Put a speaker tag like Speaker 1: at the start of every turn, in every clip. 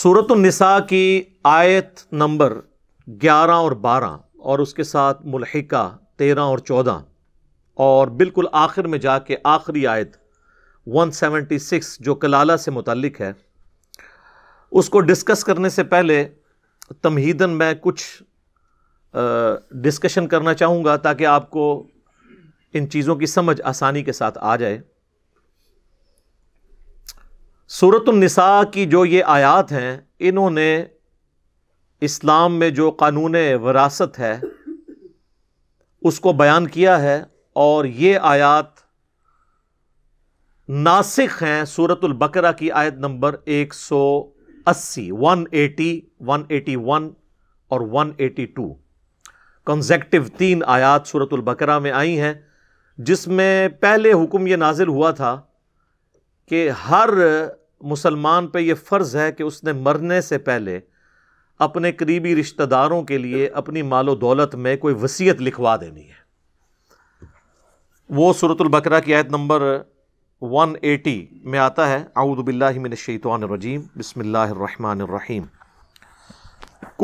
Speaker 1: सूरतनिसा की आयत नंबर ग्यारह और बारह और उसके साथ मुलहिका तेरह और चौदह और बिल्कुल आखिर में जा के आखिरी आयत वन सेवेंटी सिक्स जो कलाला से मुतलक है उसको डिस्कस करने से पहले तमहीदन मैं कुछ डिस्कशन करना चाहूँगा ताकि आपको इन चीज़ों की समझ आसानी के साथ आ जाए नसा की जो ये आयात हैं इन्होंने इस्लाम में जो कानून वरासत है उसको बयान किया है और ये आयात नासिक हैं सूरतुल्बकरा की आयत नंबर 180, 180, 181 और 182 कंजेक्टिव तीन आयात सूरतुल्बकरा में आई हैं जिसमें पहले हुक्म ये नाजिल हुआ था कि हर मुसलमान पे ये फ़र्ज़ है कि उसने मरने से पहले अपने करीबी रिश्तेदारों के लिए अपनी मालो दौलत में कोई वसीयत लिखवा देनी है वो सूरतुल्बकरा की आयत नंबर 180 में आता है आऊदबिल्लाशैतवानरजीम बसमीम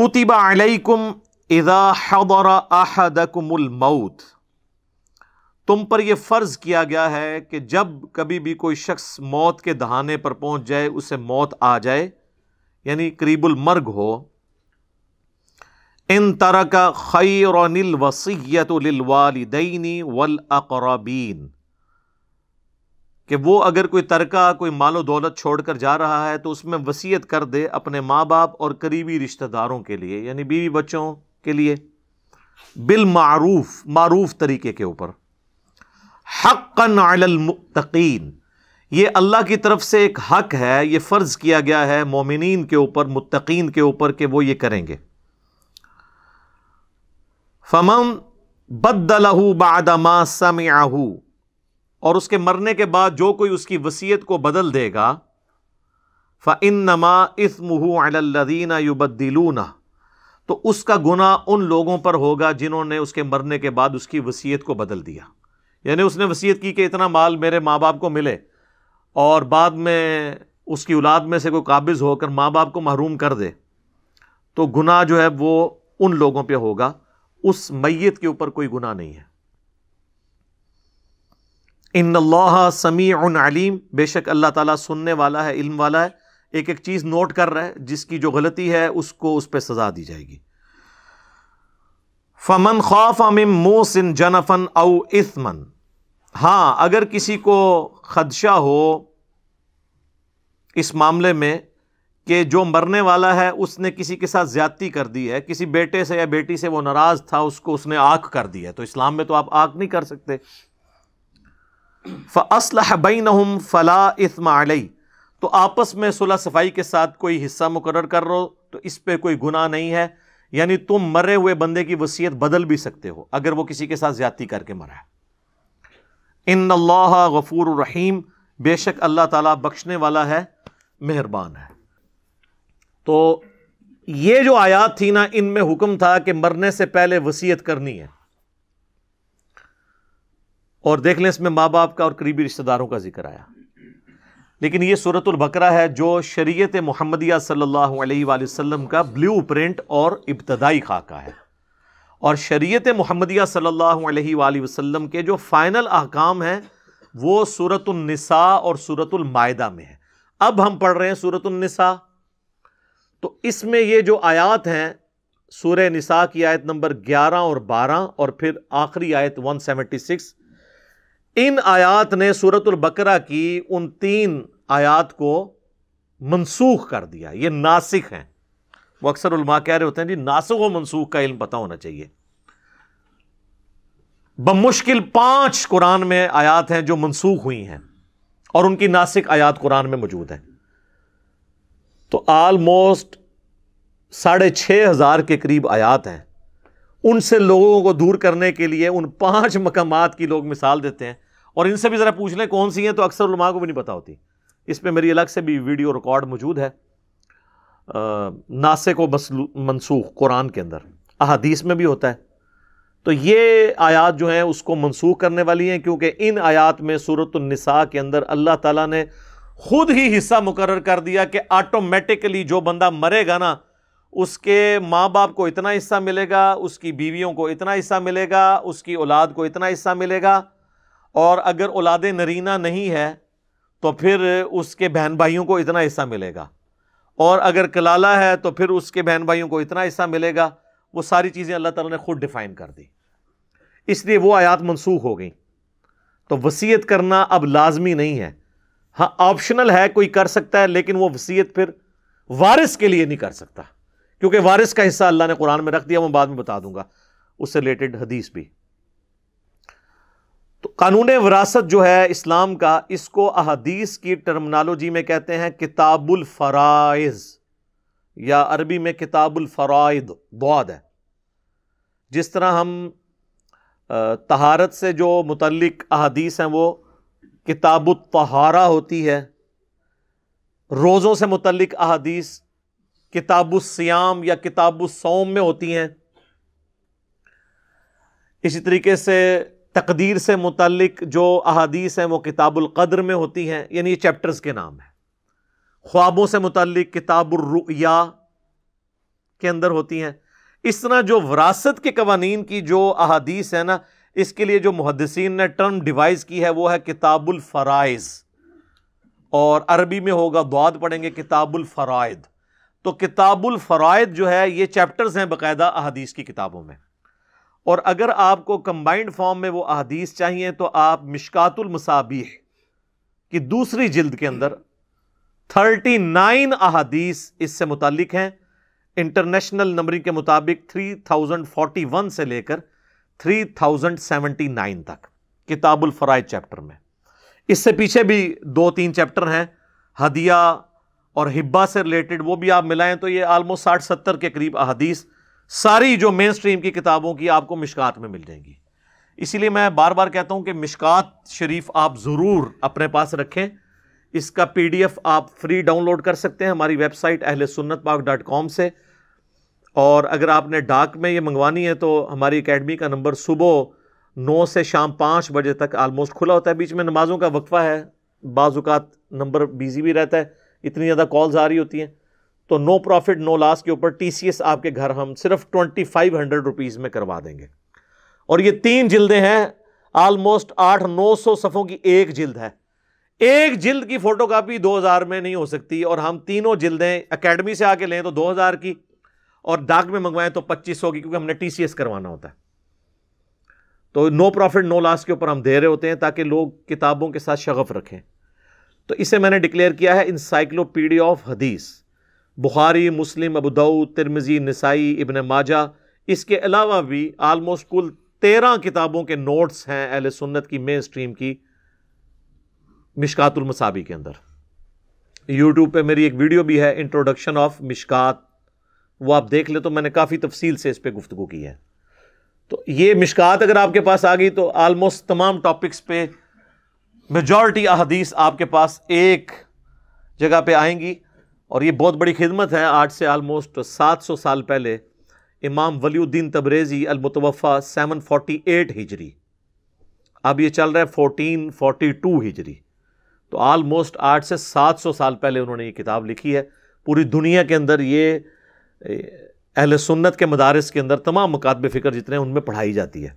Speaker 1: कुतिबा अलैकुम इज़ा हदर अहदकुमुल मौत तुम पर यह फ़र्ज़ किया गया है कि जब कभी भी कोई शख्स मौत के दहाने पर पहुंच जाए उसे मौत आ जाए यानी करीबुल मर्ग हो इन तरह का खैर वसीयत वालदनी वल अकरबीन कि वो अगर कोई तरका कोई मालो दौलत छोड़कर जा रहा है तो उसमें वसीयत कर दे अपने माँ बाप और करीबी रिश्तेदारों के लिए यानी बीवी बच्चों के लिए बिल मारूफ मारूफ तरीके के ऊपर हक़ीन ये अल्लाह की तरफ से एक हक है ये फ़र्ज़ किया गया है मोमिन के ऊपर मुतकीन के ऊपर कि वो ये करेंगे फमम बदलहू बादमा समयाहू और उसके मरने के बाद जो कोई उसकी वसीयत को बदल देगा फ़िन नमा इसमहू अल्लदीना युबद्दिलूना तो उसका गुना उन लोगों पर होगा जिन्होंने उसके मरने के बाद उसकी वसीयत को बदल दिया यानी उसने वसीयत की कि इतना माल मेरे माँ बाप को मिले और बाद में उसकी औलाद में से कोई काबिज़ होकर माँ बाप को महरूम कर दे तो गुनाह जो है वो उन लोगों पे होगा उस मैत के ऊपर कोई गुनाह नहीं है इन अल्लाह उन अलीम बेशक अल्लाह ताला सुनने वाला है इल्म वाला है एक एक चीज़ नोट कर रहा है जिसकी जो गलती है उसको उस पर सज़ा दी जाएगी फमन खौफ अमिम मोसिन जनफन अव इसमन हाँ अगर किसी को खदशा हो इस मामले में कि जो मरने वाला है उसने किसी के साथ ज्यादती कर दी है किसी बेटे से या बेटी से वो नाराज़ था उसको उसने आँख कर दी है तो इस्लाम में तो आप आँख नहीं कर सकते बई बैन फ़ला इसमाई तो आपस में सुलह सफाई के साथ कोई हिस्सा मुकर कर रो तो इस पर कोई गुना नहीं है यानी तुम मरे हुए बंदे की वसीयत बदल भी सकते हो अगर वो किसी के साथ ज्यादती करके मरा इन अल्लाह गफूर रहीम बेशक अल्लाह ताला बख्शने वाला है मेहरबान है तो ये जो आयात थी ना इनमें हुक्म था कि मरने से पहले वसीयत करनी है और देख लें इसमें माँ बाप का और करीबी रिश्तेदारों का जिक्र आया लेकिन ये सूरतुल बकरा है जो शरीयत महमदिया सल्लल्लाहु अलैहि वसल्लम का ब्लू प्रिंट और इब्तदाई खाका है और शरीयत महमदिया सल्लल्लाहु अलैहि वसल्लम के जो फ़ाइनल अहकाम हैं वो सूरतुलनसा और सूरतुलमायदा में है अब हम पढ़ रहे हैं सूरतुलनसा तो इसमें ये जो आयात हैं सूर्य निसा की आयत नंबर 11 और 12 और फिर आखिरी आयत 176 इन आयात ने सूरत बकरा की उन तीन आयात को मनसूख कर दिया ये नासिक हैं वो अक्सर उलमा कह रहे होते हैं जी नासिक व मनसूख का इल्म पता होना चाहिए बमुश्किल पांच कुरान में आयात हैं जो मनसूख हुई हैं और उनकी नासिक आयात कुरान में मौजूद हैं तो आलमोस्ट साढ़े छः हज़ार के करीब आयात हैं उनसे लोगों को दूर करने के लिए उन पांच मकामात की लोग मिसाल देते हैं और इनसे भी ज़रा पूछ लें कौन सी हैं तो अक्सर उलमा को भी नहीं पता होती इस पर मेरी अलग से भी वीडियो रिकॉर्ड मौजूद है नासिक को मनसूख कुरान के अंदर अहादीस में भी होता है तो ये आयात जो हैं उसको मनसूख करने वाली हैं क्योंकि इन आयात में सूरतनिसा के अंदर अल्लाह ताला ने खुद ही हिस्सा मुकर कर दिया कि ऑटोमेटिकली जो बंदा मरेगा ना उसके माँ बाप को इतना हिस्सा मिलेगा उसकी बीवियों को इतना हिस्सा मिलेगा उसकी औलाद को इतना हिस्सा मिलेगा और अगर औलाद नरीना नहीं है तो फिर उसके बहन भाइयों को इतना हिस्सा मिलेगा और अगर कलाला है तो फिर उसके बहन भाइयों को इतना हिस्सा मिलेगा वो सारी चीज़ें अल्लाह ताला ने खुद डिफ़ाइन कर दी इसलिए वो आयात मनसूख हो गई तो वसीयत करना अब लाजमी नहीं है हाँ ऑप्शनल है कोई कर सकता है लेकिन वो वसीयत फिर वारिस के लिए नहीं कर सकता क्योंकि वारिस का हिस्सा अल्लाह ने कुरान में रख दिया मैं बाद में बता दूंगा उससे रिलेटेड हदीस भी तो कानून वरासत जो है इस्लाम का इसको अहदीस की टर्मनालोजी में कहते हैं किताबुल फ़राइज़ या अरबी में किताबुल फ़राइद दौद है जिस तरह हम तहारत से जो मुतलक अहदीस हैं वो किताब तहारा होती है रोज़ों से मुतलक अहदीस किताब सियाम या किताब सोम में होती हैं इसी तरीके से तकदीर से मुतलक जो अहादीस हैं वो किताबुल्क़द्र में होती हैं यानी ये चैप्टर्स के नाम हैं ख्वाबों से मुतलक किताबुलरुया के अंदर होती हैं इस तरह जो वरासत के कवानीन की जो अहादीस है ना इसके लिए जो मुहदसिन ने टर्म डिवाइस की है वो है किताबुलफ़राइज़ और अरबी में होगा दुआद पढ़ेंगे किताबुलफ़राइद तो किताबुलफ़राइद जो है ये चैप्टर्स हैं बाकायदा अहादीस की किताबों में और अगर आपको कंबाइंड फॉर्म में वो अहदीस चाहिए तो आप मिशकातुल मसाबीह की दूसरी जिल्द के अंदर थर्टी नाइन अहादीस इससे मुतलिक हैं इंटरनेशनल नंबरिंग के मुताबिक थ्री थाउजेंड फोर्टी वन से लेकर थ्री थाउजेंड सेवेंटी नाइन तक किताबुल फ़राइज चैप्टर में इससे पीछे भी दो तीन चैप्टर हैं हदिया और हिब्बा से रिलेटेड वो भी आप मिलाएं तो ये आलमोस्ट साठ सत्तर के करीब अहदीस सारी जो मेन स्ट्रीम की किताबों की आपको मिशकात में मिल जाएंगी इसीलिए मैं बार बार कहता हूं कि मिशकात शरीफ आप ज़रूर अपने पास रखें इसका पीडीएफ आप फ्री डाउनलोड कर सकते हैं हमारी वेबसाइट अहल सुन्नत पाक डॉट कॉम से और अगर आपने डाक में ये मंगवानी है तो हमारी अकेडमी का नंबर सुबह नौ से शाम पाँच बजे तक आलमोस्ट खुला होता है बीच में नमाज़ों का वक्फ़ा है बाज़ात नंबर बिज़ी भी रहता है इतनी ज़्यादा कॉल्स आ रही होती हैं तो नो प्रॉफिट नो लॉस के ऊपर टीसीएस आपके घर हम सिर्फ ट्वेंटी फाइव हंड्रेड रुपीज़ में करवा देंगे और ये तीन जिल्दें हैं ऑलमोस्ट आठ नौ सौ सफ़ों की एक जिल्द है एक जिल्द की फोटो कापी दो हजार में नहीं हो सकती और हम तीनों जिल्दें अकेडमी से आके लें तो दो हजार की और डाक में मंगवाएं तो सौ की क्योंकि हमने टीसीएस करवाना होता है तो नो प्रॉफिट नो लॉस के ऊपर हम दे रहे होते हैं ताकि लोग किताबों के साथ शगफ़ रखें तो इसे मैंने डिक्लेयर किया है इंसाइक्लोपीडिया ऑफ हदीस बुखारी मुस्लिम अबूदऊ तिरमिजी नसाई इबन माजा इसके अलावा भी आलमोस्ट कुल तेरह किताबों के नोट्स हैं अहल सुन्नत की मेन स्ट्रीम की मिशकातुलमसाबी के अंदर यूट्यूब पर मेरी एक वीडियो भी है इंट्रोडक्शन ऑफ मिशकात वो आप देख ले तो मैंने काफ़ी तफसील से इस पर गुफ्तु की है तो ये मिशकात अगर आपके पास आ गई तो आलमोस्ट तमाम टॉपिक्स पे मेजॉरिटी अहदीस आपके पास एक जगह पे आएंगी और ये बहुत बड़ी खिदमत है आज से आलमोस्ट सात सौ साल पहले इमाम वलीउद्दीन तबरेज़ी अलमतवफ़ा सेवन फोर्टी एट हिजरी अब ये चल रहा है फोटीन फोर्टी टू हिजरी तो आलमोस्ट आठ से सात सौ साल पहले उन्होंने ये किताब लिखी है पूरी दुनिया के अंदर ये अहल सुन्नत के मदारस के अंदर तमाम मकातब फ़िक्र जितने हैं उनमें पढ़ाई जाती है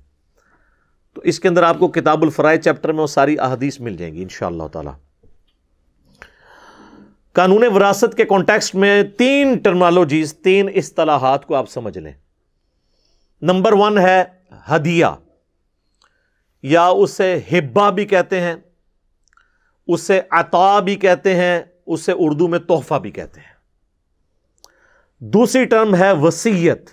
Speaker 1: तो इसके अंदर आपको किताबुल फ़राय चैप्टर में वो सारी अहदीस मिल जाएंगी इन ताला कानून वरासत के कॉन्टेक्स्ट में तीन टर्मालोजीज तीन असलाहत को आप समझ लें नंबर वन है हदिया या उसे हिब्बा भी कहते हैं उसे अता भी कहते हैं उसे उर्दू में तोहफा भी कहते हैं दूसरी टर्म है वसीयत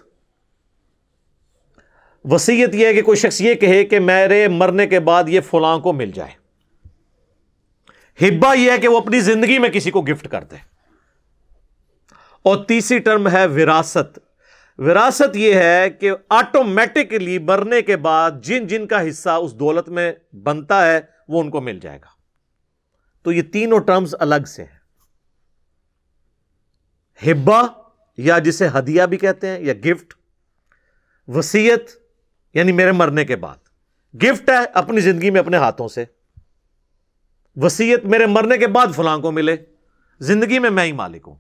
Speaker 1: वसीयत यह है कि कोई शख्स ये कहे कि मेरे मरने के बाद यह फलां को मिल जाए हिब्बा यह है कि वो अपनी जिंदगी में किसी को गिफ्ट कर दे और तीसरी टर्म है विरासत विरासत यह है कि ऑटोमेटिकली मरने के बाद जिन जिन का हिस्सा उस दौलत में बनता है वो उनको मिल जाएगा तो ये तीनों टर्म्स अलग से हैं हिब्बा या जिसे हदिया भी कहते हैं या गिफ्ट वसीयत यानी मेरे मरने के बाद गिफ्ट है अपनी जिंदगी में अपने हाथों से वसीयत मेरे मरने के बाद फलां को मिले जिंदगी में मैं ही मालिक हूं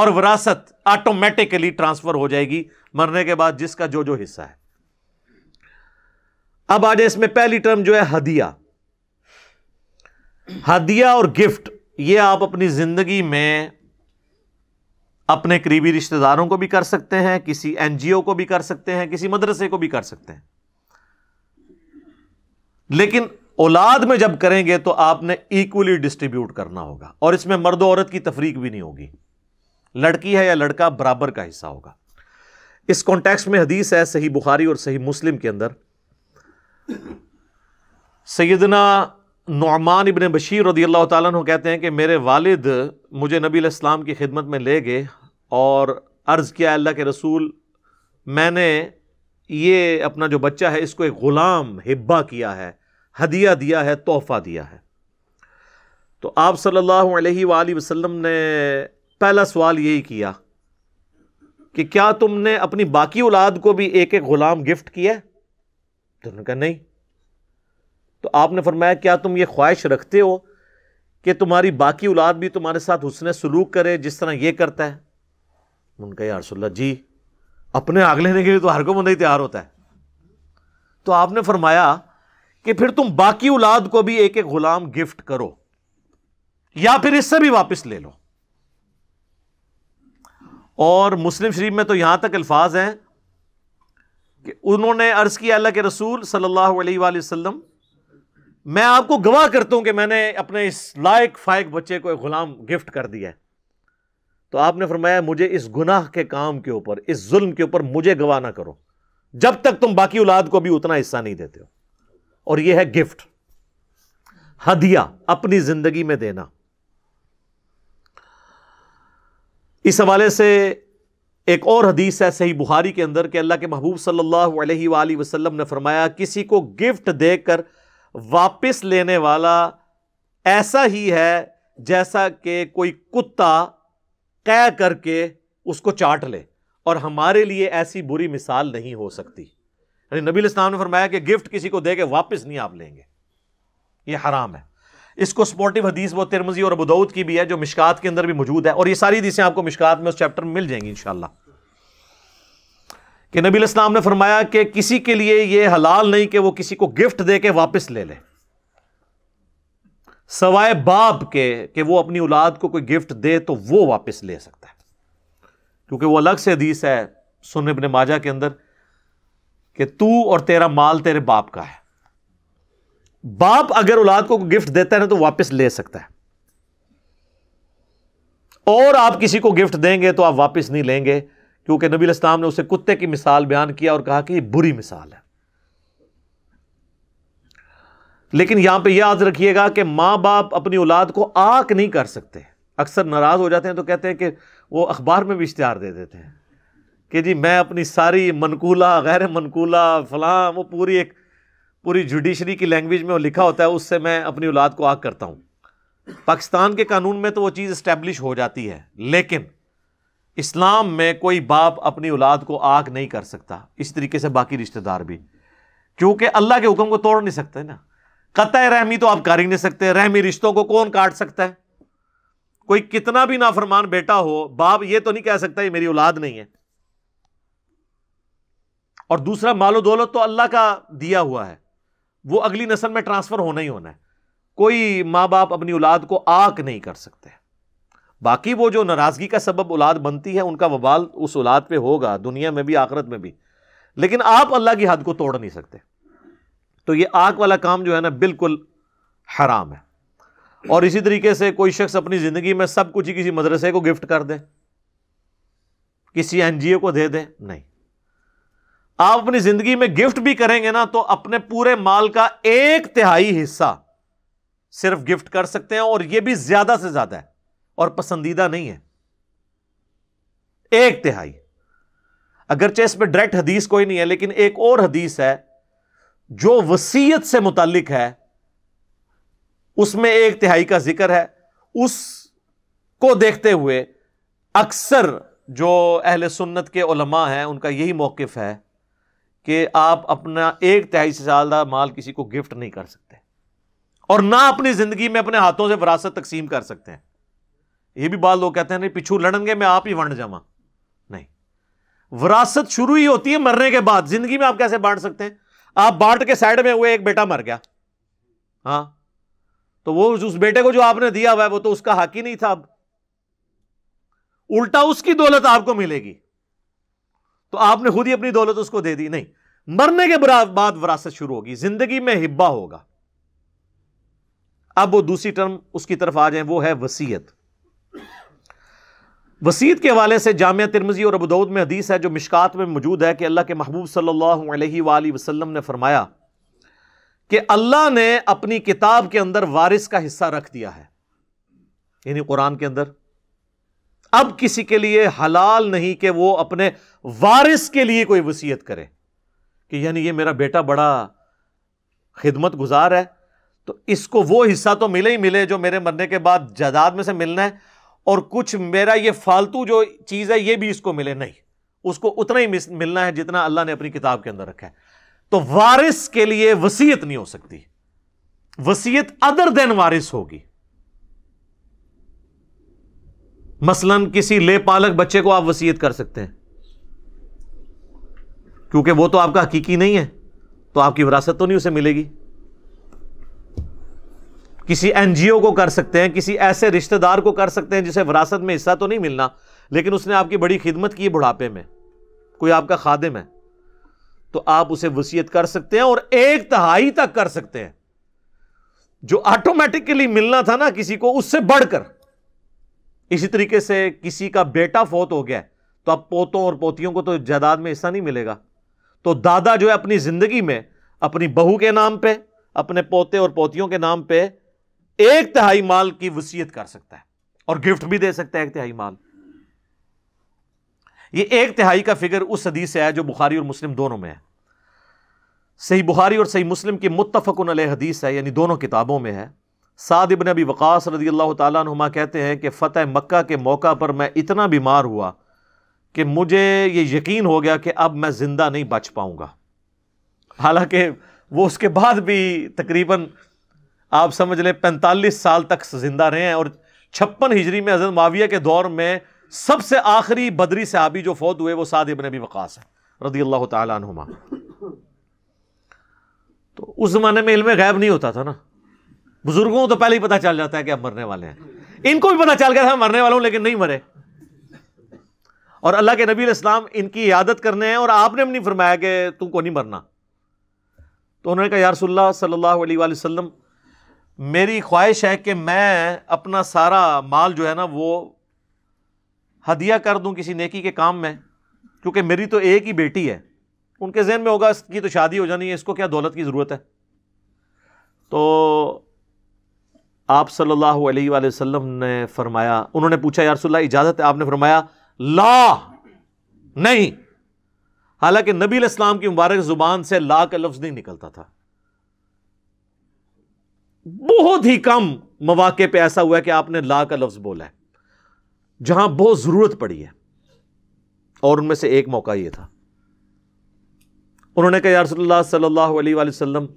Speaker 1: और विरासत ऑटोमेटिकली ट्रांसफर हो जाएगी मरने के बाद जिसका जो जो हिस्सा है अब आज इसमें पहली टर्म जो है हदिया हदिया और गिफ्ट ये आप अपनी जिंदगी में अपने करीबी रिश्तेदारों को भी कर सकते हैं किसी एनजीओ को भी कर सकते हैं किसी मदरसे को भी कर सकते हैं लेकिन औलाद में जब करेंगे तो आपने इक्वली डिस्ट्रीब्यूट करना होगा और इसमें मर्द औरत की तफरीक भी नहीं होगी लड़की है या लड़का बराबर का हिस्सा होगा इस कॉन्टेक्स्ट में हदीस है सही बुखारी और सही मुस्लिम के अंदर सैदना नमान इबन बशीर रदी अल्लाह तु कहते हैं कि मेरे वालद मुझे नबी इस्लाम की खिदमत में ले गए और अर्ज़ किया अल्लाह के रसूल मैंने ये अपना जो बच्चा है इसको एक ग़ुलाम हिब्बा किया है हदिया दिया है तोहफ़ा दिया है तो आप सल्लल्लाहु अलैहि वसल्लम ने पहला सवाल यही किया कि क्या तुमने अपनी बाकी औलाद को भी एक एक ग़ुलाम गिफ्ट किया है तो उन्होंने कहा नहीं तो आपने फरमाया क्या तुम ये ख्वाहिश रखते हो कि तुम्हारी बाकी औलाद भी तुम्हारे साथ हुसन सलूक करे जिस तरह ये करता है उनका यारसोल्ला जी अपने आग लेने के लिए तो हर को बंदा ही तैयार होता है तो आपने फरमाया कि फिर तुम बाकी औलाद को भी एक एक गुलाम गिफ्ट करो या फिर इससे भी वापस ले लो और मुस्लिम शरीफ में तो यहां तक अल्फाज हैं कि उन्होंने अर्ज किया अल्लाह के रसूल सल्लल्लाहु अलैहि वसल्लम मैं आपको गवाह करता हूं कि मैंने अपने इस लायक फायक बच्चे को एक गुलाम गिफ्ट कर दिया तो आपने फरमाया मुझे इस गुनाह के काम के ऊपर इस जुल्म के ऊपर मुझे गवाह ना करो जब तक तुम बाकी औलाद को भी उतना हिस्सा नहीं देते हो और यह है गिफ्ट हदिया अपनी जिंदगी में देना इस हवाले से एक और हदीस है सही बुहारी के अंदर कि अल्लाह के महबूब सल्लल्लाहु अलैहि वसल्लम ने फरमाया किसी को गिफ्ट देकर वापस लेने वाला ऐसा ही है जैसा कि कोई कुत्ता कै करके उसको चाट ले और हमारे लिए ऐसी बुरी मिसाल नहीं हो सकती यानी नबी इस्लाम ने फरमाया कि गिफ्ट किसी को दे के वापस नहीं आप लेंगे ये हराम है इसको स्पोर्टिव हदीस वो तिरमजी और अबूदौद की भी है जो मिशकात के अंदर भी मौजूद है और ये सारी हदीसें आपको मिशकात में उस चैप्टर में मिल जाएंगी इनशाला कि नबी इस्लाम ने फरमाया कि किसी के लिए यह हलाल नहीं कि वो किसी को गिफ्ट दे के वापस ले ले सवाए बाप के कि वो अपनी औलाद को कोई गिफ्ट दे तो वो वापस ले सकता है क्योंकि वो अलग से हदीस है सुन इबन माजा के अंदर कि तू और तेरा माल तेरे बाप का है बाप अगर औलाद को गिफ्ट देता है ना तो वापस ले सकता है और आप किसी को गिफ्ट देंगे तो आप वापस नहीं लेंगे क्योंकि नबी इस्लाम ने उसे कुत्ते की मिसाल बयान किया और कहा कि यह बुरी मिसाल है लेकिन यहां पे याद रखिएगा कि मां बाप अपनी औलाद को आक नहीं कर सकते अक्सर नाराज हो जाते हैं तो कहते हैं कि वो अखबार में भी इश्तेहार दे देते हैं कि जी मैं अपनी सारी मनकूला गैर मनकूला फलां वो पूरी एक पूरी जुडिशरी की लैंग्वेज में वो लिखा होता है उससे मैं अपनी औलाद को आग करता हूँ पाकिस्तान के कानून में तो वो चीज़ इस्टेब्लिश हो जाती है लेकिन इस्लाम में कोई बाप अपनी औलाद को आग नहीं कर सकता इस तरीके से बाकी रिश्तेदार भी क्योंकि अल्लाह के हुक्म को तोड़ नहीं सकते ना कत रहमी तो आप कर ही नहीं सकते रहमी रिश्तों को कौन काट सकता है कोई कितना भी नाफरमान बेटा हो बाप ये तो नहीं कह सकता ये मेरी औलाद नहीं है और दूसरा मालो दौलत तो अल्लाह का दिया हुआ है वो अगली नस्ल में ट्रांसफ़र होना ही होना है कोई माँ बाप अपनी औलाद को आक नहीं कर सकते बाकी वो जो नाराज़गी का सबब औलाद बनती है उनका बवाल उस औलाद पर होगा दुनिया में भी आखरत में भी लेकिन आप अल्लाह की हद को तोड़ नहीं सकते तो ये आग वाला काम जो है ना बिल्कुल हराम है और इसी तरीके से कोई शख्स अपनी ज़िंदगी में सब कुछ ही किसी मदरसे को गिफ्ट कर दे किसी एन को दे दे नहीं आप अपनी जिंदगी में गिफ्ट भी करेंगे ना तो अपने पूरे माल का एक तिहाई हिस्सा सिर्फ गिफ्ट कर सकते हैं और यह भी ज्यादा से ज्यादा है और पसंदीदा नहीं है एक तिहाई अगरचे इस पर डायरेक्ट हदीस कोई नहीं है लेकिन एक और हदीस है जो वसीयत से मुतालिक है उसमें एक तिहाई का जिक्र है उसको देखते हुए अक्सर जो अहल सुन्नत के उलमा हैं उनका यही मौकफ है कि आप अपना एक तिहाई से ज्यादा माल किसी को गिफ्ट नहीं कर सकते और ना अपनी जिंदगी में अपने हाथों से विरासत तकसीम कर सकते हैं ये भी बात लोग कहते हैं नहीं पिछू लड़ेंगे मैं आप ही वंड जामा नहीं विरासत शुरू ही होती है मरने के बाद जिंदगी में आप कैसे बांट सकते हैं आप बांट के साइड में हुए एक बेटा मर गया हाँ तो वो उस बेटे को जो आपने दिया हुआ है वो तो उसका हक ही नहीं था अब उल्टा उसकी दौलत आपको मिलेगी तो आपने खुद ही अपनी दौलत उसको दे दी नहीं मरने के बाद वरासत शुरू होगी जिंदगी में हिब्बा होगा अब वो दूसरी टर्म उसकी तरफ आ जाए वो है वसीयत वसीयत के हवाले से जामिया तिरमजी और अबूदौद में हदीस है जो मिशकात में मौजूद है कि अल्लाह के महबूब सल्लल्लाहु अलैहि वसल्लम ने फरमाया कि अल्लाह ने अपनी किताब के अंदर वारिस का हिस्सा रख दिया है यानी कुरान के अंदर अब किसी के लिए हलाल नहीं कि वो अपने वारिस के लिए कोई वसीयत करे कि यानी ये मेरा बेटा बड़ा खिदमत गुजार है तो इसको वो हिस्सा तो मिले ही मिले जो मेरे मरने के बाद जायदाद में से मिलना है और कुछ मेरा ये फालतू जो चीज़ है ये भी इसको मिले नहीं उसको उतना ही मिलना है जितना अल्लाह ने अपनी किताब के अंदर रखा है तो वारिस के लिए वसीयत नहीं हो सकती वसीयत अदर देन वारिस होगी मसलन किसी ले पालक बच्चे को आप वसीयत कर सकते हैं क्योंकि वो तो आपका हकीकी नहीं है तो आपकी विरासत तो नहीं उसे मिलेगी किसी एनजीओ को कर सकते हैं किसी ऐसे रिश्तेदार को कर सकते हैं जिसे विरासत में हिस्सा तो नहीं मिलना लेकिन उसने आपकी बड़ी खिदमत की बुढ़ापे में कोई आपका खादिम है तो आप उसे वसीयत कर सकते हैं और एक तहाई तक कर सकते हैं जो ऑटोमेटिकली मिलना था ना किसी को उससे बढ़कर इसी तरीके से किसी का बेटा फौत हो गया तो अब पोतों और पोतियों को तो जायदाद में हिस्सा नहीं मिलेगा तो दादा जो है अपनी ज़िंदगी में अपनी बहू के नाम पर अपने पोते और पोतियों के नाम पर एक तिहाई माल की वसीयत कर सकता है और गिफ्ट भी दे सकता है एक तिहाई माल ये एक तिहाई का फिगर उस हदीस से आया जो बुखारी और मुस्लिम दोनों में है सही बुखारी और सही मुस्लिम की मुतफ़न हदीस है यानी दोनों किताबों में है साद इबन अबी वक़ास रदी अल्लाह तुमा कहते हैं कि फ़तेह मक्का के मौका पर मैं इतना बीमार हुआ कि मुझे ये यकीन हो गया कि अब मैं ज़िंदा नहीं बच पाऊँगा हालांकि वो उसके बाद भी तकरीबन आप समझ लें पैंतालीस साल तक ज़िंदा रहे हैं और छप्पन हिजरी में हजरत माविया के दौर में सबसे आखिरी बदरी सहाबी जो फौत हुए वो साद इबन अबी वक़ास है रदी अल्लाह तुमा तो उस ज़माने में इल्म गैब नहीं होता था ना बुजुर्गों को तो पहले ही पता चल जाता है कि आप मरने वाले हैं इनको भी पता चल गया था हाँ, मरने वाला हूं लेकिन नहीं मरे और अल्लाह के नबी इस्लाम इनकी यादत करने हैं और आपने भी नहीं फरमाया कि तुमको नहीं मरना तो उन्होंने कहा यारसोल्ला सल्लल्लाहु अलैहि मेरी ख्वाहिश है कि मैं अपना सारा माल जो है ना वो हदिया कर दूं किसी नेकी के काम में क्योंकि मेरी तो एक ही बेटी है उनके जहन में होगा इसकी तो शादी हो जानी है इसको क्या दौलत की ज़रूरत है तो आप सल्लल्लाहु अलैहि वसल्लम ने फरमाया उन्होंने पूछा यारसोल्ला इजाज़त है आपने फरमाया ला नहीं हालांकि नबी इस्लाम की मुबारक जुबान से ला का लफ्ज़ नहीं निकलता था बहुत ही कम मौाक़े पे ऐसा हुआ कि आपने ला का लफ्ज़ बोला है जहां बहुत ज़रूरत पड़ी है और उनमें से एक मौका ये था उन्होंने कहा यारसोल्ला सल्ला वसम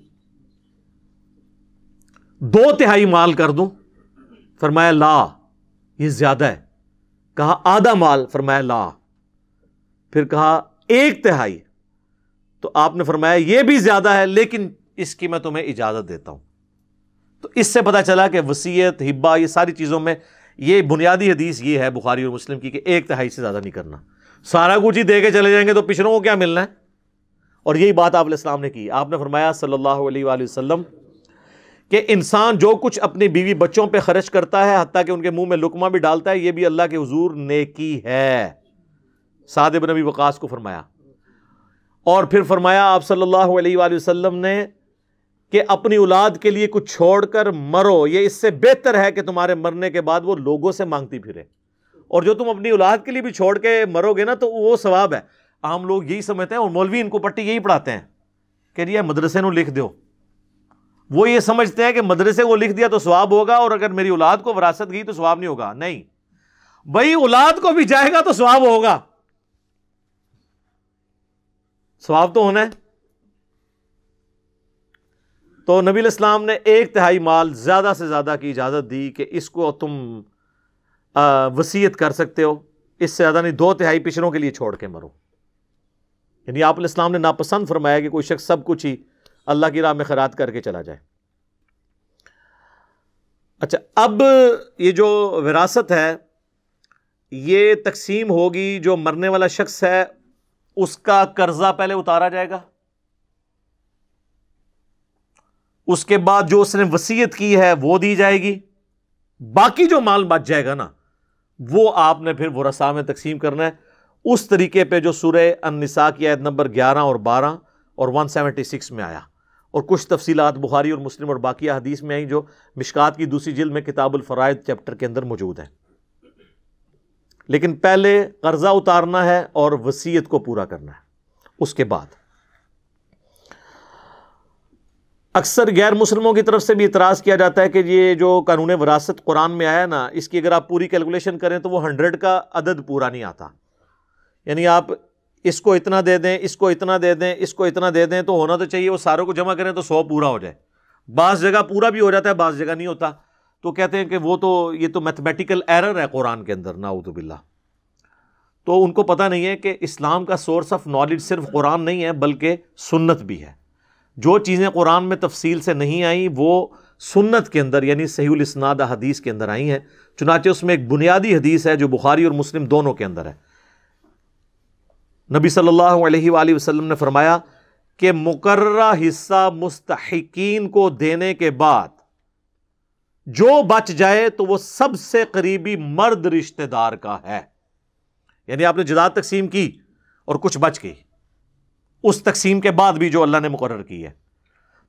Speaker 1: दो तिहाई माल कर दूं फरमाया ला ये ज्यादा है कहा आधा माल फरमाया ला फिर कहा एक तिहाई तो आपने फरमाया ये भी ज्यादा है लेकिन इसकी मैं तुम्हें इजाजत देता हूं तो इससे पता चला कि वसीयत हिब्बा ये सारी चीज़ों में ये बुनियादी हदीस ये है बुखारी और मुस्लिम की कि एक तिहाई से ज़्यादा नहीं करना सारा कुछ ही दे के चले जाएंगे तो पिछड़ों को क्या मिलना है और यही बात आप ने की आपने फरमाया सल्लल्लाहु अलैहि वसल्लम कि इंसान जो कुछ अपनी बीवी बच्चों पे खर्च करता है हती कि उनके मुंह में लुकमा भी डालता है ये भी अल्लाह के हजूर नेकी है सादिब नबी वकास को फरमाया और फिर फरमाया आप सल्लल्लाहु अलैहि वसल्लम ने कि अपनी औलाद के लिए कुछ छोड़कर मरो ये इससे बेहतर है कि तुम्हारे मरने के बाद वो लोगों से मांगती फिरे और जो तुम अपनी औलाद के लिए भी छोड़ के मरोगे ना तो वो स्वाब है आम लोग यही समझते हैं और मौलवी इनको पट्टी यही पढ़ाते हैं कि जी मदरसे लिख दो वो ये समझते हैं कि मदरसे को लिख दिया तो स्वाब होगा और अगर मेरी औलाद को विरासत गई तो स्वाब नहीं होगा नहीं भाई औलाद को भी जाएगा तो स्वाब होगा स्वाब तो होना है तो नबी इस्लाम ने एक तिहाई माल ज़्यादा से ज़्यादा की इजाज़त दी कि इसको तुम वसीयत कर सकते हो इससे ज़्यादा नहीं दो तिहाई पिछड़ों के लिए छोड़ के मरो यानी आप इस्लाम ने नापसंद फरमाया कि कोई शख्स सब कुछ ही अल्लाह की राह में खरात करके चला जाए अच्छा अब ये जो विरासत है ये तकसीम होगी जो मरने वाला शख्स है उसका कर्जा पहले उतारा जाएगा उसके बाद जो उसने वसीयत की है वो दी जाएगी बाकी जो माल बच जाएगा ना वो आपने फिर वसा में तकसीम करना है उस तरीके पे जो सूर्य अनसा की आयत नंबर 11 और 12 और 176 में आया और कुछ तफसीलात बुखारी और मुस्लिम और बाकी अदीस में आई जो मिशकात की दूसरी जिल में किताबुलफ़राइद चैप्टर के अंदर मौजूद है लेकिन पहले कर्ज़ा उतारना है और वसीयत को पूरा करना है उसके बाद अक्सर गैर मुसलमों की तरफ से भी इतराज़ किया जाता है कि ये जो कानून वरासत कुरान में आया ना इसकी अगर आप पूरी कैलकुलेशन करें तो वो हंड्रेड का अदद पूरा नहीं आता यानी आप इसको इतना दे दें इसको इतना दे दें इसको इतना दे दें तो होना तो चाहिए वो सारों को जमा करें तो सौ पूरा हो जाए बास जगह पूरा भी हो जाता है बास जगह नहीं होता तो कहते हैं कि वो तो ये तो मैथमेटिकल एरर है कुरान के अंदर नाउतबिल्ला तो उनको पता नहीं है कि इस्लाम का सोर्स ऑफ नॉलेज सिर्फ कुरान नहीं है बल्कि सुन्नत भी है जो चीज़ें कुरान में तफसील से नहीं आई वो सुन्नत के अंदर यानी सही उस्नाद हदीस के अंदर आई हैं चुनाचे उसमें एक बुनियादी हदीस है जो बुखारी और मुस्लिम दोनों के अंदर है नबी सल्लल्लाहु अलैहि वसल्लम ने फरमाया कि मुकर्र हिस्सा मुस्तकिन को देने के बाद जो बच जाए तो वह सबसे करीबी मर्द रिश्तेदार का है यानी आपने जिदाद तकसीम की और कुछ बच गई उस तकसीम के बाद भी जो अल्लाह ने मुकर्र की है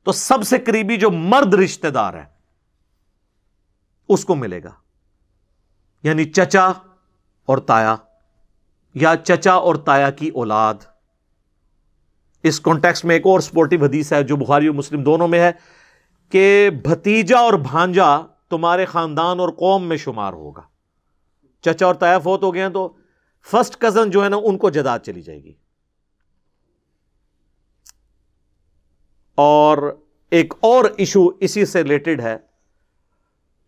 Speaker 1: तो सबसे करीबी जो मर्द रिश्तेदार है उसको मिलेगा यानी चचा और ताया या चचा और ताया की औलाद इस कॉन्टेक्स्ट में एक और स्पोर्टिव हदीस है जो बुखारी और मुस्लिम दोनों में है कि भतीजा और भांजा तुम्हारे ख़ानदान और कौम में शुमार होगा चचा और ताया फोत हो गए हैं तो फर्स्ट कज़न जो है ना उनको जदाद चली जाएगी और एक और इशू इसी से रिलेटेड है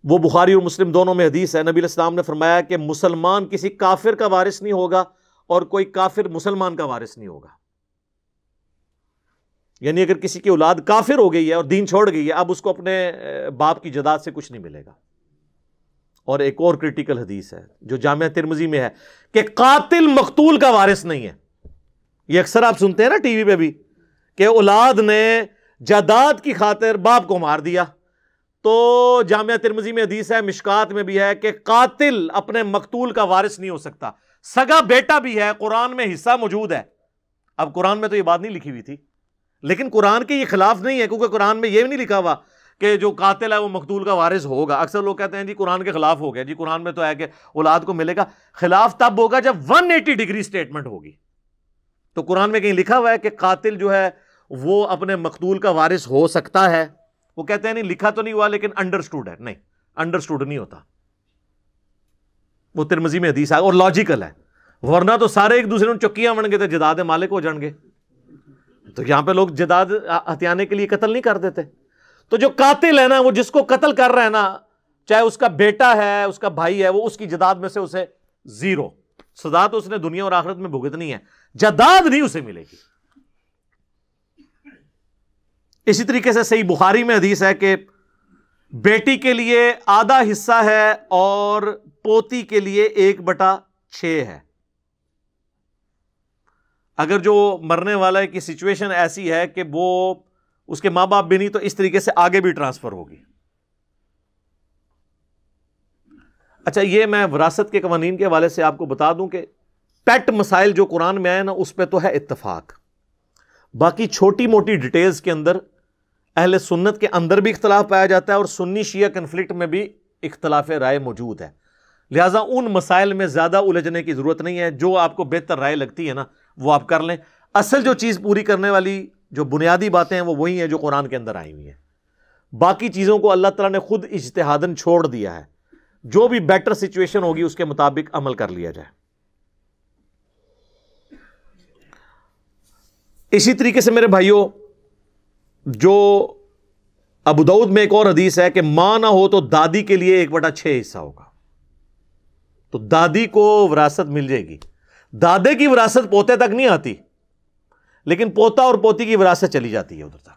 Speaker 1: वो बुखारी और मुस्लिम दोनों में हदीस है नबी इस्लाम ने फरमाया कि मुसलमान किसी काफिर का वारिस नहीं होगा और कोई काफिर मुसलमान का वारिस नहीं होगा यानी अगर किसी की औलाद काफिर हो गई है और दीन छोड़ गई है अब उसको अपने बाप की जदाद से कुछ नहीं मिलेगा और एक और क्रिटिकल हदीस है जो जाम तिरमजी में है कि कातिल मकतूल का वारिस नहीं है ये अक्सर आप सुनते हैं ना टी वी पर भी कि औलाद ने जदाद की खातिर बाप को मार दिया तो जामिया तिरमजी में हदीस है मिशकात में भी है कि कातिल अपने मकतूल का वारिस नहीं हो सकता सगा बेटा भी है कुरान में हिस्सा मौजूद है अब कुरान में तो ये बात नहीं लिखी हुई थी लेकिन कुरान के ये खिलाफ नहीं है क्योंकि कुरान में ये भी नहीं लिखा हुआ कि जो कातिल है वो मकतूल का वारिस होगा अक्सर लोग कहते हैं जी कुरान के खिलाफ हो गया जी कुरान में तो है कि औलाद को मिलेगा खिलाफ तब होगा जब 180 डिग्री स्टेटमेंट होगी तो कुरान में कहीं लिखा हुआ है कि कातिल जो है वो अपने मकतूल का वारिस हो सकता है वो कहते हैं नहीं लिखा तो नहीं हुआ लेकिन अंडरस्टूड है नहीं अंडरस्टूड नहीं होता वो तिरमजी में हदीस आ और लॉजिकल है वरना तो सारे एक दूसरे में चुक्कियां बन गए थे जदाद मालिक हो जाएंगे तो यहां पे लोग जदाद हथियाने के लिए कत्ल नहीं कर देते तो जो कातिल है ना वो जिसको कत्ल कर रहा है ना चाहे उसका बेटा है उसका भाई है वो उसकी जदाद में से उसे जीरो सदा तो उसने दुनिया और आखिरत में भुगतनी है जदाद नहीं उसे मिलेगी इसी तरीके से सही बुखारी में हदीस है कि बेटी के लिए आधा हिस्सा है और पोती के लिए एक बटा छ है अगर जो मरने वाला की सिचुएशन ऐसी है कि वो उसके मां बाप भी नहीं तो इस तरीके से आगे भी ट्रांसफर होगी अच्छा ये मैं विरासत के कवानीन के हवाले से आपको बता दूं कि पेट मसाइल जो कुरान में आए ना उस पर तो है इत्तफाक बाकी छोटी मोटी डिटेल्स के अंदर अहल सुन्नत के अंदर भी इख्तलाफ पाया जाता है और सुन्नी शिया कन्फ्लिक्ट में भी इख्तलाफ राय मौजूद है लिहाजा उन मसाइल में ज़्यादा उलझने की ज़रूरत नहीं है जो आपको बेहतर राय लगती है ना वो आप कर लें असल जो चीज़ पूरी करने वाली जो बुनियादी बातें हैं वो वही हैं जो कुरान के अंदर आई हुई हैं बाकी चीज़ों को अल्लाह तला ने खुद इजतहादन छोड़ दिया है जो भी बेटर सिचुएशन होगी उसके मुताबिक अमल कर लिया जाए इसी तरीके से मेरे भाइयों जो अबूदाऊद में एक और हदीस है कि मां ना हो तो दादी के लिए एक बटा छः हिस्सा होगा तो दादी को विरासत मिल जाएगी दादे की विरासत पोते तक नहीं आती लेकिन पोता और पोती की विरासत चली जाती है उधर तक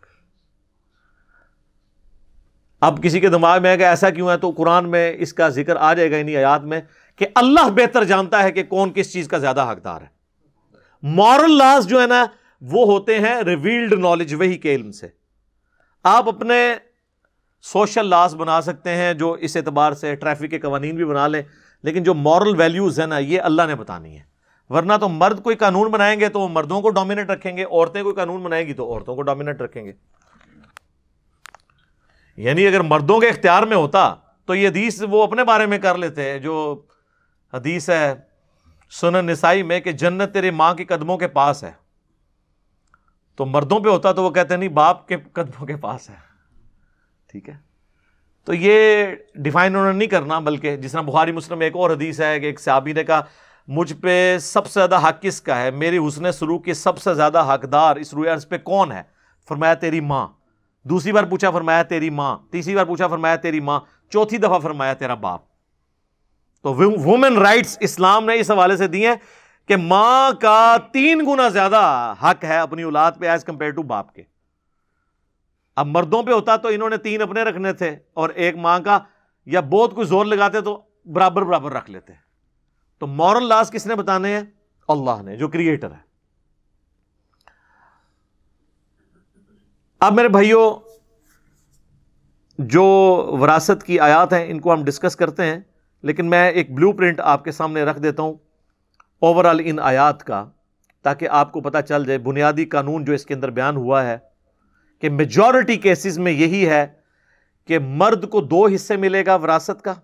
Speaker 1: अब किसी के दिमाग में है कि ऐसा क्यों है तो कुरान में इसका जिक्र आ जाएगा इन आयात में कि अल्लाह बेहतर जानता है कि कौन किस चीज़ का ज़्यादा हकदार है मॉरल लॉज जो है ना वो होते हैं रिवील्ड नॉलेज वही के इल्म से आप अपने सोशल लाज बना सकते हैं जो इस एतबार से ट्रैफिक के कवानीन भी बना लें लेकिन जो मॉरल वैल्यूज़ हैं ना ये अल्लाह ने बतानी है वरना तो मर्द कोई कानून बनाएंगे तो वो मर्दों को डोमिनेट रखेंगे औरतें कोई कानून बनाएंगी तो औरतों को डोमिनेट रखेंगे यानी अगर मर्दों के इख्तियार में होता तो ये हदीस वो अपने बारे में कर लेते हैं जो हदीस है सुन नसाई में कि जन्नत तेरी माँ के कदमों के पास है तो मर्दों पे होता तो वो कहते नहीं बाप के कदमों के पास है ठीक है तो ये डिफाइन उन्होंने नहीं करना बल्कि जिस तरह बुखारी मुस्लिम एक और हदीस है कि एक सहाबी ने कहा मुझ पर सबसे ज़्यादा हक किसका है मेरी हुसन सलूक के सबसे ज़्यादा हकदार इस रुआर्स पे कौन है फरमाया तेरी माँ दूसरी बार पूछा फरमाया तेरी माँ तीसरी बार पूछा फरमाया तेरी माँ चौथी दफ़ा फरमाया तेरा बाप तो वुमेन राइट्स इस्लाम ने इस हवाले से दिए हैं कि मां का तीन गुना ज्यादा हक है अपनी औलाद पे एज कंपेयर टू बाप के अब मर्दों पे होता तो इन्होंने तीन अपने रखने थे और एक मां का या बहुत कुछ जोर लगाते तो बराबर बराबर रख लेते तो मॉरल लाज किसने बताने हैं अल्लाह ने जो क्रिएटर है अब मेरे भाइयों जो वरासत की आयात हैं इनको हम डिस्कस करते हैं लेकिन मैं एक ब्लू प्रिंट आपके सामने रख देता हूं ओवरऑल इन आयात का ताकि आपको पता चल जाए बुनियादी कानून जो इसके अंदर बयान हुआ है कि मेजॉरिटी केसेस में यही है कि मर्द को दो हिस्से मिलेगा विरासत का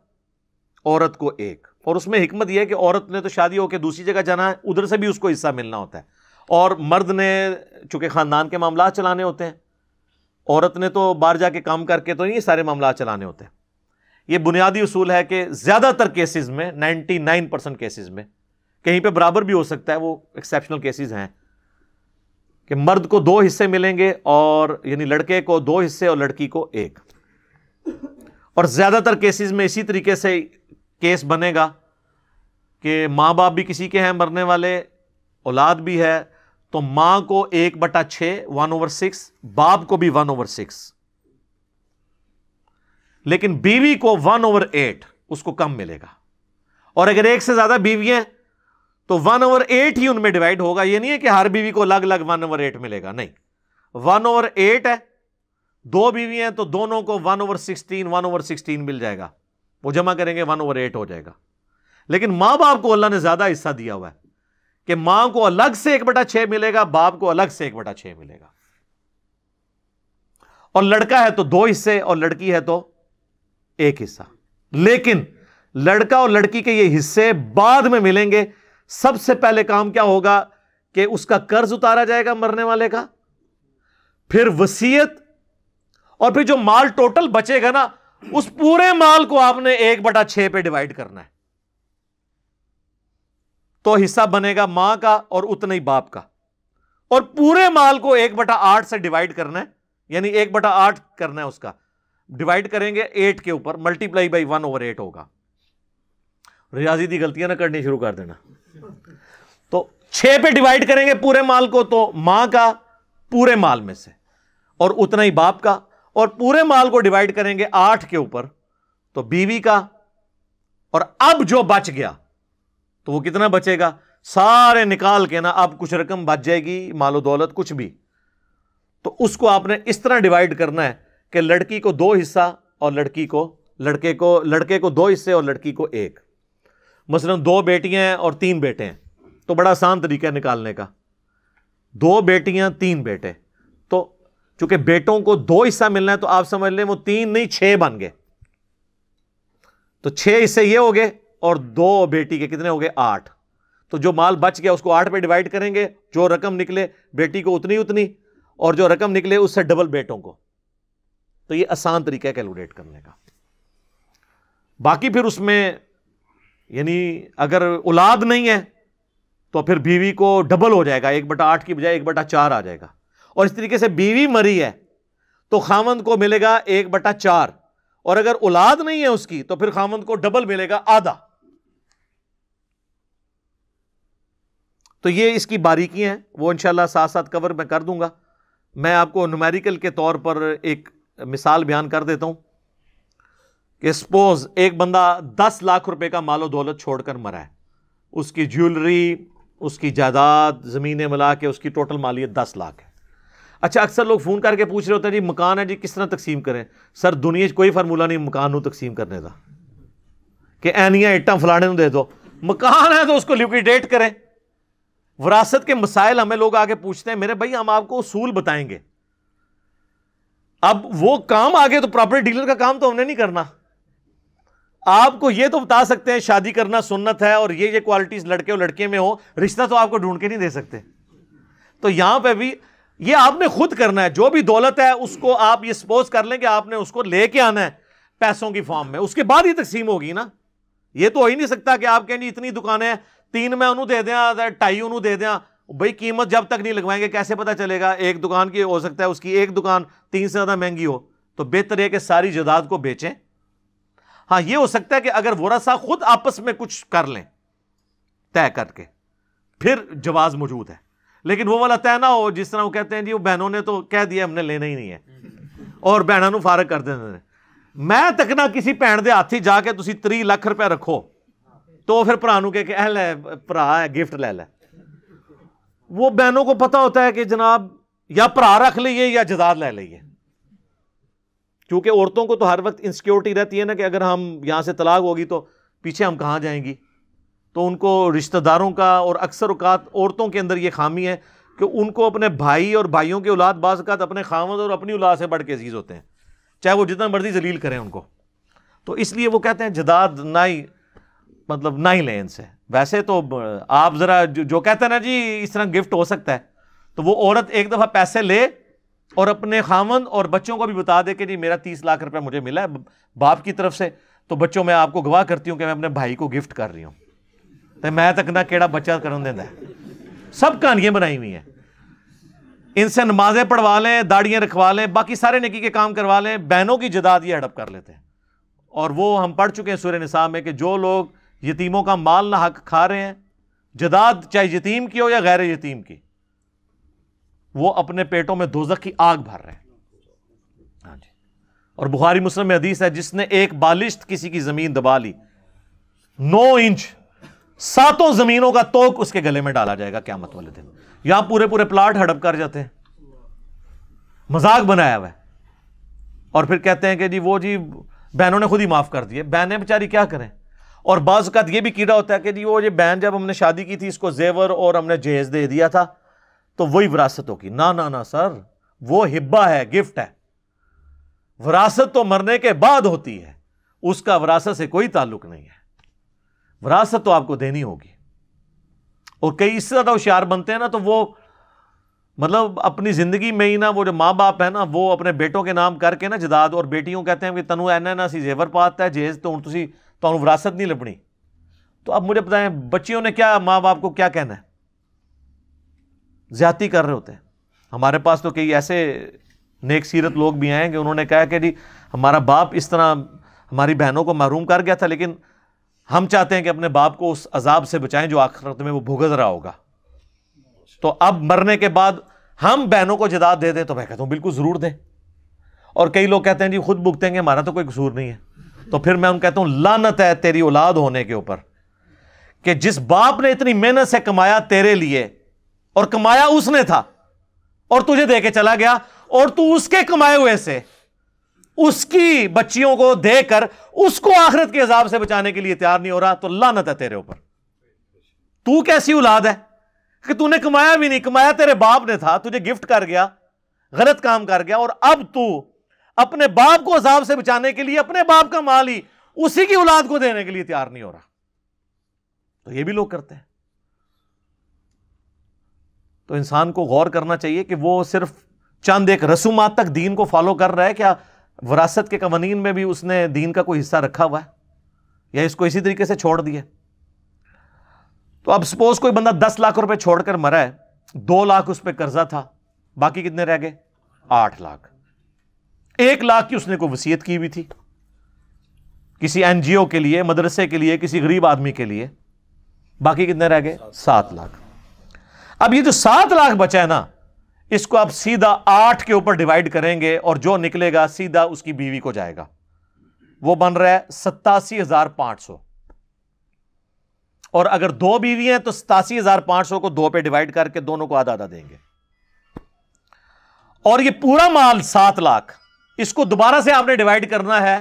Speaker 1: औरत को एक और उसमें हिकमत यह है कि औरत ने तो शादी होकर दूसरी जगह जाना है उधर से भी उसको हिस्सा मिलना होता है और मर्द ने चूँकि ख़ानदान के मामला चलाने होते हैं औरत ने तो बाहर जाके काम करके तो नहीं सारे मामला चलाने होते हैं ये बुनियादी असूल है कि ज़्यादातर केसेस में 99 परसेंट केसेस में कहीं पे बराबर भी हो सकता है वो एक्सेप्शनल केसेस हैं कि मर्द को दो हिस्से मिलेंगे और यानी लड़के को दो हिस्से और लड़की को एक और ज़्यादातर केसेस में इसी तरीके से केस बनेगा कि माँ बाप भी किसी के हैं मरने वाले औलाद भी है तो मां को एक बटा छः वन ओवर सिक्स बाप को भी वन ओवर सिक्स लेकिन बीवी को वन ओवर एट उसको कम मिलेगा और अगर एक से ज़्यादा बीवियां तो वन ओवर एट ही उनमें डिवाइड होगा ये नहीं है कि हर बीवी को अलग अलग वन ओवर एट मिलेगा नहीं वन ओवर एट है दो बीवी हैं तो दोनों को one over sixteen one over sixteen मिल जाएगा वो जमा करेंगे वन ओवर एट हो जाएगा लेकिन मां बाप को अल्लाह ने ज्यादा हिस्सा दिया हुआ है कि मां को अलग से एक बटा छह मिलेगा बाप को अलग से एक बटा छह मिलेगा और लड़का है तो दो हिस्से और लड़की है तो एक हिस्सा लेकिन लड़का और लड़की के ये हिस्से बाद में मिलेंगे सबसे पहले काम क्या होगा कि उसका कर्ज उतारा जाएगा मरने वाले का फिर वसीयत और फिर जो माल टोटल बचेगा ना उस पूरे माल को आपने एक बटा छह पे डिवाइड करना है तो हिस्सा बनेगा मां का और उतना ही बाप का और पूरे माल को एक बटा आठ से डिवाइड करना है यानी एक बटा आठ करना है उसका डिवाइड करेंगे एट के ऊपर multiply by one over eight होगा रियाजी दी गलतियां ना करनी शुरू कर देना तो छह पे डिवाइड करेंगे पूरे माल को तो मां का पूरे माल में से और उतना ही बाप का और पूरे माल को डिवाइड करेंगे आठ के ऊपर तो बीवी का और अब जो बच गया तो वो कितना बचेगा सारे निकाल के ना अब कुछ रकम बच जाएगी मालो दौलत कुछ भी तो उसको आपने इस तरह डिवाइड करना है कि लड़की को दो हिस्सा और लड़की को लड़के को लड़के को दो हिस्से और लड़की को एक मसलन दो बेटियां हैं और तीन बेटे हैं तो बड़ा आसान तरीका है निकालने का दो बेटियां तीन बेटे तो चूंकि बेटों को दो हिस्सा मिलना है तो आप समझ लें वो तीन नहीं छः बन गए तो छः हिस्से ये हो गए और दो बेटी के कितने हो गए आठ तो जो माल बच गया उसको आठ पे डिवाइड करेंगे जो रकम निकले बेटी को उतनी उतनी और जो रकम निकले उससे डबल बेटों को तो ये आसान तरीका है कैलकुलेट करने का बाकी फिर उसमें यानी अगर औलाद नहीं है तो फिर बीवी को डबल हो जाएगा एक बटा आठ की बजाय एक बटा चार आ जाएगा और इस तरीके से बीवी मरी है तो खामंद को मिलेगा एक बटा चार और अगर औलाद नहीं है उसकी तो फिर खामंद को डबल मिलेगा आधा तो ये इसकी बारीकियां हैं वो इनशाला साथ साथ कवर मैं कर दूंगा मैं आपको नुमेरिकल के तौर पर एक मिसाल बयान कर देता हूं कि सपोज एक बंदा दस लाख रुपए का मालो दौलत छोड़कर मरा है उसकी ज्वेलरी उसकी जायदाद ज़मीनें मिला के उसकी टोटल मालियत दस लाख है अच्छा अक्सर लोग फ़ोन करके पूछ रहे होते हैं जी मकान है जी किस तरह तकसीम करें सर दुनिया कोई फार्मूला नहीं मकान तकसीम करने का कि एनिया इट्टा फलाने दे दो मकान है तो उसको लिक्विडेट करें विरासत के मसाइल हमें लोग आगे पूछते हैं मेरे भाई हम आपको उसूल बताएंगे अब वो काम आगे तो प्रॉपर्टी डीलर का काम तो हमने नहीं करना आपको ये तो बता सकते हैं शादी करना सुन्नत है और ये ये क्वालिटीज़ लड़के और लड़के में हो रिश्ता तो आपको ढूंढ के नहीं दे सकते तो यहां पे भी ये आपने खुद करना है जो भी दौलत है उसको आप ये सपोज कर लें कि आपने उसको लेके आना है पैसों की फॉर्म में उसके बाद ही तकसीम होगी ना ये तो हो ही नहीं सकता कि आप कहें इतनी दुकानें तीन मैं उन्होंने दे दें ढाई उन्होंने दे दें भाई कीमत जब तक नहीं लगवाएंगे कैसे पता चलेगा एक दुकान की हो सकता है उसकी एक दुकान तीन से ज़्यादा महंगी हो तो बेहतर है कि सारी जदाद को बेचें हाँ यह हो सकता है कि अगर वोरा साहब खुद आपस में कुछ कर लें तय करके फिर जवाब मौजूद है लेकिन वो वाला तय ना हो जिस तरह वो कहते हैं जी वो बहनों ने तो कह दिया हमने लेना ही नहीं है और भैनों फारग कर देते मैं तक ना किसी भैन के हाथी जाके ਤੁਸੀਂ 30 ਲੱਖ ਰੁਪਏ ਰੱਖੋ तो फिर ਭਰਾ ਨੂੰ ਕਹੇ ਕਿ ਇਹ ਲੈ ਭਰਾ गिफ्ट ले ले वो बहनों को पता होता है कि जनाब या भरा रख लीए या जदाद ले लीजिए क्योंकि औरतों को तो हर वक्त इंसिक्योरिटी रहती है ना कि अगर हम यहाँ से तलाक होगी तो पीछे हम कहाँ जाएंगी तो उनको रिश्तेदारों का और अक्सर अवकात औरतों के अंदर ये खामी है कि उनको अपने भाई और भाइयों के औलाद बाज़ात अपने खामद और अपनी औलाद से बढ़ के अजीज़ होते हैं चाहे वो जितना मर्जी जलील करें उनको तो इसलिए वो कहते हैं जदाद ना ही मतलब ना ही लें इनसे वैसे तो आप ज़रा जो, जो कहते हैं ना जी इस तरह गिफ्ट हो सकता है तो वो औरत एक दफ़ा पैसे ले और अपने खामन और बच्चों को भी बता दे कि जी मेरा तीस लाख रुपया मुझे मिला है बाप की तरफ से तो बच्चों मैं आपको गवाह करती हूँ कि मैं अपने भाई को गिफ्ट कर रही हूँ तो मैं तक ना केड़ा बच्चा कर देता है सब कहानियाँ बनाई हुई हैं इनसे नमाजें पढ़वा लें दाढ़ियाँ रखवा लें बाकी सारे निकी के काम करवा लें बहनों की जदाद ये हड़प कर लेते हैं और वो हम पढ़ चुके हैं सूर्य निसाब में कि जो लोग यतीमों का माल ना हक खा रहे हैं जदाद चाहे यतीम की हो या गैर यतीम की वो अपने पेटों में दोजक की आग भर रहे हैं हाँ जी और बुखारी मुस्लिम में हदीस है जिसने एक बालिश किसी की जमीन दबा ली नौ इंच सातों जमीनों का तोक उसके गले में डाला जाएगा क्या मत वाले दिन यहां पूरे पूरे प्लाट हड़प कर जाते हैं मजाक बनाया हुआ और फिर कहते हैं कि जी वो जी बहनों ने खुद ही माफ कर दिए बहने बेचारी क्या करें और बाज यह भी कीड़ा होता है कि जी वो जी बहन जब हमने शादी की थी इसको जेवर और हमने जहेज दे दिया था तो वही विरासत होगी ना ना ना सर वो हिब्बा है गिफ्ट है विरासत तो मरने के बाद होती है उसका विरासत से कोई ताल्लुक नहीं है विरासत तो आपको देनी होगी और कई इससे ज़्यादा होशियार बनते हैं ना तो वो मतलब अपनी ज़िंदगी में ही ना वो जो माँ बाप है ना वो अपने बेटों के नाम करके ना जदाद और बेटियों कहते हैं कि तनु एना एन सी जेवर पात है जेज तो तुम तो विरासत नहीं लबनी तो अब मुझे बताएं बच्चियों ने क्या माँ बाप को क्या कहना है ज़्यादा कर रहे होते हैं हमारे पास तो कई ऐसे नेक सीरत लोग भी आए कि उन्होंने कहा कि जी हमारा बाप इस तरह हमारी बहनों को महरूम कर गया था लेकिन हम चाहते हैं कि अपने बाप को उस अजाब से बचाएं जो आखिरत में वो भुगत रहा होगा तो अब मरने के बाद हम बहनों को जदाद दे दें तो मैं कहता हूँ बिल्कुल ज़रूर दें और कई लोग कहते हैं जी खुद भुगतेंगे हमारा तो कोई कसूर नहीं है तो फिर मैं उन कहता हूँ लानत है तेरी औलाद होने के ऊपर कि जिस बाप ने इतनी मेहनत से कमाया तेरे लिए और कमाया उसने था और तुझे दे के चला गया और तू उसके कमाए हुए से उसकी बच्चियों को देकर उसको आखिरत के हिसाब से बचाने के लिए तैयार नहीं हो रहा तो लानत है तेरे ऊपर तू कैसी औलाद है कि तूने कमाया भी नहीं कमाया तेरे बाप ने था तुझे गिफ्ट कर गया गलत काम कर गया और अब तू अपने बाप को अजाब से बचाने के लिए अपने बाप का माल ही उसी की औलाद को देने के लिए तैयार नहीं हो रहा तो ये भी लोग करते हैं तो इंसान को गौर करना चाहिए कि वो सिर्फ चंद एक रसूमात तक दीन को फॉलो कर रहा है क्या वरासत के कवानीन में भी उसने दीन का कोई हिस्सा रखा हुआ है या इसको इसी तरीके से छोड़ दिया तो अब सपोज कोई बंदा दस लाख रुपए छोड़कर मरा है दो लाख उस पर कर्जा था बाकी कितने रह गए आठ लाख एक लाख की उसने कोई वसीयत की हुई थी किसी एनजीओ के लिए मदरसे के लिए किसी गरीब आदमी के लिए बाकी कितने रह गए सात लाख अब ये जो सात लाख बचा है ना इसको आप सीधा आठ के ऊपर डिवाइड करेंगे और जो निकलेगा सीधा उसकी बीवी को जाएगा वो बन रहा है सत्तासी हजार पांच सौ और अगर दो बीवी हैं तो सतासी हजार पांच सौ को दो पे डिवाइड करके दोनों को आधा आधा देंगे और ये पूरा माल सात लाख इसको दोबारा से आपने डिवाइड करना है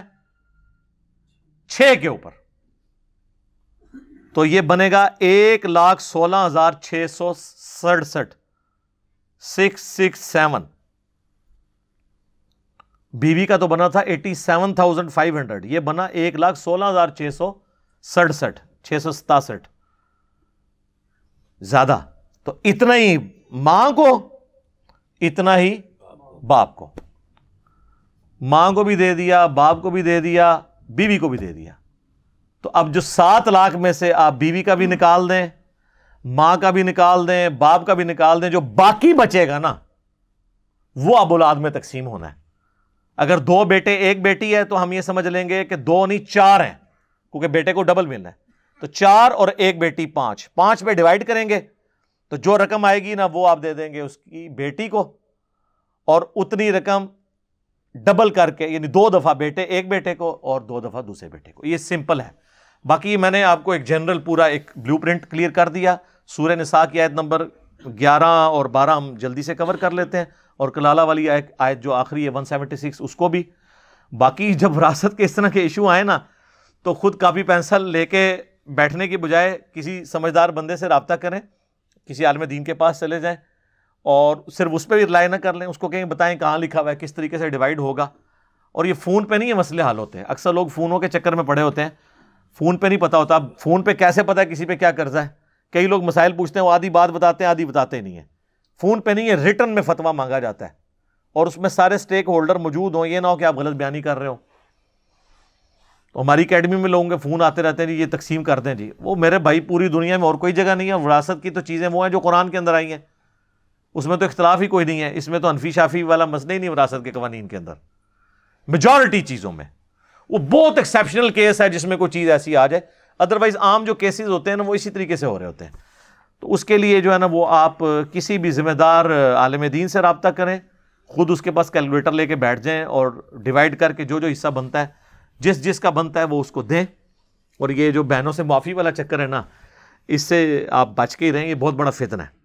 Speaker 1: छह के ऊपर तो ये बनेगा एक लाख सोलह हजार छह सौ सड़सठ सिक्स सिक्स सेवन बीवी का तो बना था eighty seven thousand five hundred यह बना एक लाख सोलह हजार छह सौ सड़सठ छह सौ सतासठ ज्यादा तो इतना ही मां को इतना ही बाप को मां को भी दे दिया बाप को भी दे दिया बीवी को भी दे दिया तो अब जो सात लाख में से आप बीवी का भी निकाल दें मां का भी निकाल दें बाप का भी निकाल दें जो बाकी बचेगा ना वो अब औलाद में तकसीम होना है अगर दो बेटे एक बेटी है तो हम ये समझ लेंगे कि दो नहीं चार हैं क्योंकि बेटे को डबल मिलना है तो चार और एक बेटी पांच पांच में डिवाइड करेंगे तो जो रकम आएगी ना वो आप दे देंगे उसकी बेटी को और उतनी रकम डबल करके यानी दो दफ़ा बेटे एक बेटे को और दो दफ़ा दूसरे बेटे को ये सिंपल है बाकी मैंने आपको एक जनरल पूरा एक प्रिंट क्लियर कर दिया सूर्य निसा की आयत नंबर 11 और 12 हम जल्दी से कवर कर लेते हैं और कलाला वाली आय आयत जो आखिरी है 176 उसको भी बाकी जब विरासत के इस तरह के इशू आए ना तो ख़ुद कापी पेंसिल लेके बैठने की बजाय किसी समझदार बंदे से रबता करें किसी आलम दीन के पास चले जाएँ और सिर्फ उस पर भी रिलाई ना कर लें उसको कहीं बताएं कहाँ लिखा हुआ है किस तरीके से डिवाइड होगा और ये फ़ोन पे नहीं ये मसले हाल होते हैं अक्सर लोग फ़ोनों के चक्कर में पड़े होते हैं फ़ोन पे नहीं पता होता अब फ़ोन पे कैसे पता है किसी पे क्या कर्जा है कई लोग मसाइल पूछते हैं वो आधी बात बताते हैं आधी बताते नहीं है फ़ोन पे नहीं है रिटर्न में फतवा मांगा जाता है और उसमें सारे स्टेक होल्डर मौजूद हों ये ना हो कि आप गलत बयानी कर रहे हो तो हमारी अकेडमी में लोगों के फ़ोन आते रहते हैं जी ये तकसीम करते हैं जी वो मेरे भाई पूरी दुनिया में और कोई जगह नहीं है विरासत की तो चीज़ें वो हैं जो कुरान के अंदर आई हैं उसमें तो इख्तलाफ ही कोई नहीं है इसमें तो अनफी शाफी वाला मसला ही नहीं विरासत के कवानीन के अंदर मेजॉरिटी चीज़ों में वो बहुत एक्सेप्शनल केस है जिसमें कोई चीज़ ऐसी आ जाए अदरवाइज आम जो केसेस होते हैं ना वो इसी तरीके से हो रहे होते हैं तो उसके लिए जो है ना वो आप किसी भी ज़िम्मेदार आलम दीन से रबता करें ख़ुद उसके पास कैलकुलेटर लेके बैठ जाएं और डिवाइड करके जो जो हिस्सा बनता है जिस जिस का बनता है वो उसको दें और ये जो बहनों से माफ़ी वाला चक्कर है ना इससे आप बच के ही रहें ये बहुत बड़ा फितना है